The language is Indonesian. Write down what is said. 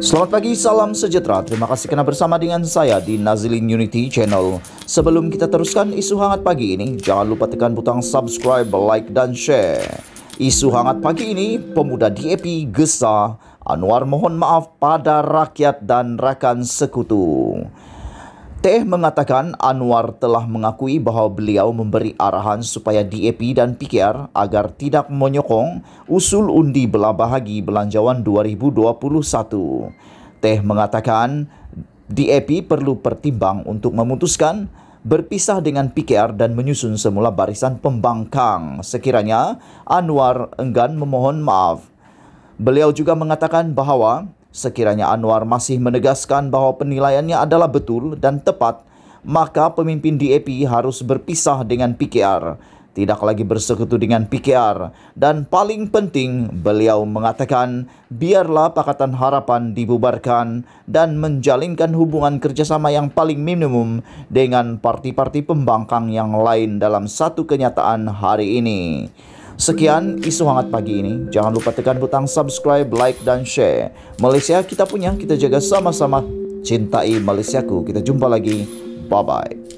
Selamat pagi, salam sejahtera. Terima kasih kerana bersama dengan saya di Nazilin Unity Channel. Sebelum kita teruskan isu hangat pagi ini, jangan lupa tekan butang subscribe, like dan share. Isu hangat pagi ini, pemuda DAP gesa, Anwar mohon maaf pada rakyat dan rakan sekutu. Teh mengatakan Anwar telah mengakui bahwa beliau memberi arahan supaya DAP dan PKR agar tidak menyokong usul undi bela bahagi Belanjawan 2021. Teh mengatakan DAP perlu pertimbang untuk memutuskan berpisah dengan PKR dan menyusun semula barisan pembangkang. Sekiranya Anwar enggan memohon maaf. Beliau juga mengatakan bahwa Sekiranya Anwar masih menegaskan bahwa penilaiannya adalah betul dan tepat, maka pemimpin DAP harus berpisah dengan PKR, tidak lagi bersekutu dengan PKR, dan paling penting beliau mengatakan biarlah Pakatan Harapan dibubarkan dan menjalinkan hubungan kerjasama yang paling minimum dengan parti-parti pembangkang yang lain dalam satu kenyataan hari ini. Sekian isu hangat pagi ini. Jangan lupa tekan butang subscribe, like dan share. Malaysia kita punya, kita jaga sama-sama. Cintai Malaysiaku. Kita jumpa lagi. Bye bye.